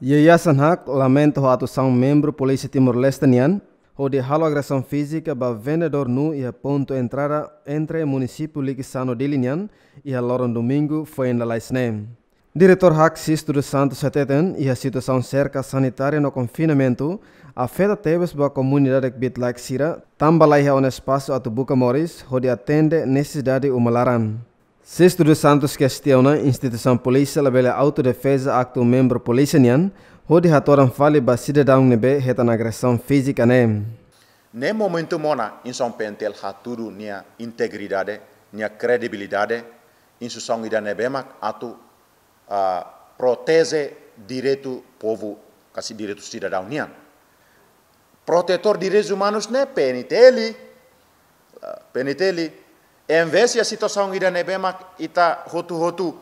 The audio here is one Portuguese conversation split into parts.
Yayasan Hak lamenta o atuação membro polícia Timor-Leste nian, onde halo agressão física ba vendedor nu e a ponto entrada entre município Liquisano de Linian e a Loron Domingo foi em Laisnem. Diretor Hak Sisto dos Santos Seteten e a situação cerca sanitária no confinamento afeta tebes ba comunidade que bitlike sira, tambalai ha um espaço atubuca Morris, onde atende necessidade umalaran. Sexto dos Santos questiona instituição polícia labela autodefesa acto membro polícia nian, hodi hatoran fale ba cidadão nebe retan agressão física nem. Né? Ne momento mona insom pentel haturu nia integridade, nia credibilidade, insusão ida nebemak atu a protege direito povo, kasi direito cidadão nian. Protetor direitos humanos ne peniteli, uh, Em vez de um a nebema ita hotu hotu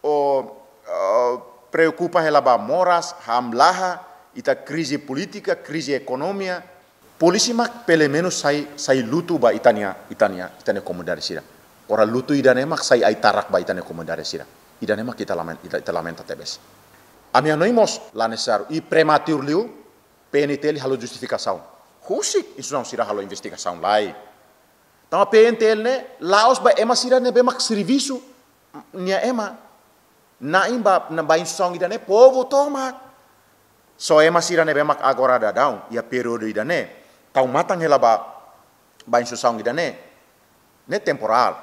o uh, preocupa relaba moras, hamlaha, ita krisi politika, krisi ekonomia, Polisi mak pele menos sai sai lutu ba itania itania itania komodare sira. Ora lutu idane mak sai ai tarak ba itania komodare sira. Idane mak ita lamen ita, ita lamenta tebes. Ami anoimos la necessário e prematur liu PNT halo justificação. Rusik isso não halo investigação lá. Tama pentelne laos ba ema sira ne bemak servisu nya ema. Na imba na bain song povo toma. So ema sira ne agora da down ya periode idane. Tau matang hela ba bain song idane. Ne temporal.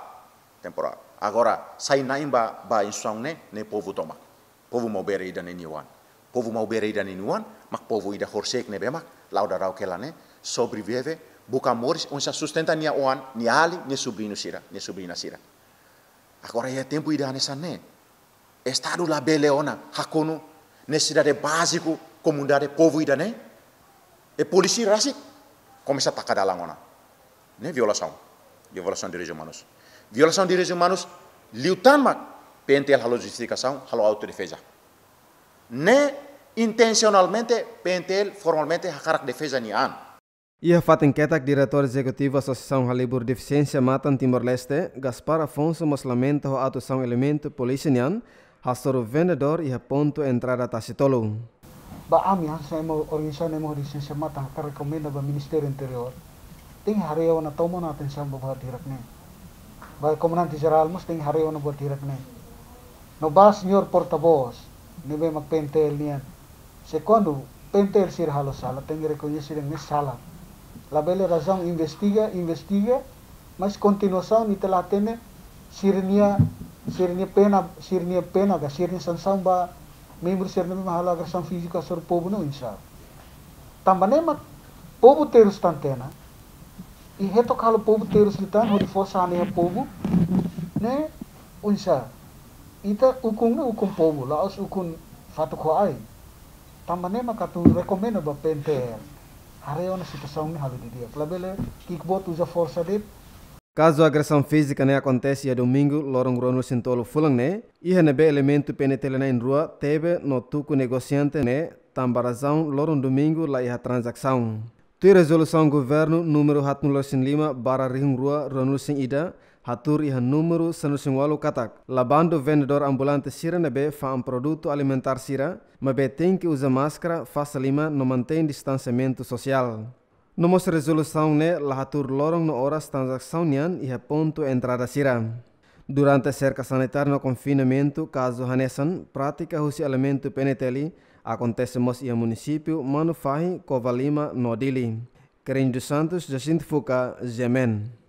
Temporal. Agora sai na imba bain song ne ne povo toma. Povo mau bere idane niwan. Povo mau bere idane niwan mak povo ida horsek ne bemak lau da rau kelane sobriveve boca Bucamores, onde se sustenta nia oan minha ali, minha sobrinho sira, minha sobrinha sira. Agora é tempo de a nessa né. Estado lá beleona, hakono, necessidade básico, comunidade povo ida né. E polícia rasi, começa a atacar da langona. Né, violação, violação de direitos humanos. Violação de direitos humanos, liutanma, pentel halo justificação, halo autodefesa. Né, intencionalmente, pentel formalmente, hakarak defesa ni an. Ia a Fatenqueta, diretor executivo da Halibur Deficiência Matan Timor-Leste, Gaspar Afonso mas lamenta a atuação elemento policial, a vendedor e a ponto entrada tacitolo. Ba ami ha sa imo organisação imo deficiência matan ka rekomenda ba Ministério Interior. Ting hariyo na tomo natin sa babahat direct ne. Ba komunante general mas ting hariyo na buhat direct ne. No ba senhor porta-voz, ni may magpentel niyan. Segundo, pentel sir halos sala, ting reconhecer ang sala. Bela razão investiga, investiga, mas continuação e telah tene sirnia sirnia pena sirnia pena ga sirnia sanção ba membro sirnia mahala agressão física sobre o povo não insa. Também mas povo ter os tantena. E retocá calo povo ter os litan, onde força a povo, né? Unsa. Ita ukun na ukun povo, laos ukung fatukho ay. É. Também mas katu recomendo ba penteer. Areona situação me halo de dia. Plabele kickbot usa força de Caso a agressão física né acontece a domingo, Lorong Rono o fulang né, e renebe elemento penetrele na rua, teve no tuco negociante né, tambarazão Lorong domingo lá a transação. Tui resolução governo número lima barra Rihung Rua Ronul Ida Hatur iha número sanusing walu katak. Labando vendedor ambulante sira nebe fa um produto alimentar sira, mabe tem que usa máscara, faça lima, não mantém distanciamento social. Nomos resolução ne né, lahatur lorong no horas transação nian iha ponto entrada sira. Durante a cerca sanitária no confinamento, caso Hanesan, prática husi alimento peneteli, acontece mos ia município Mano Fahi, Covalima, Nodili. Querendo Santos, Jacinto Fuca, Gemen.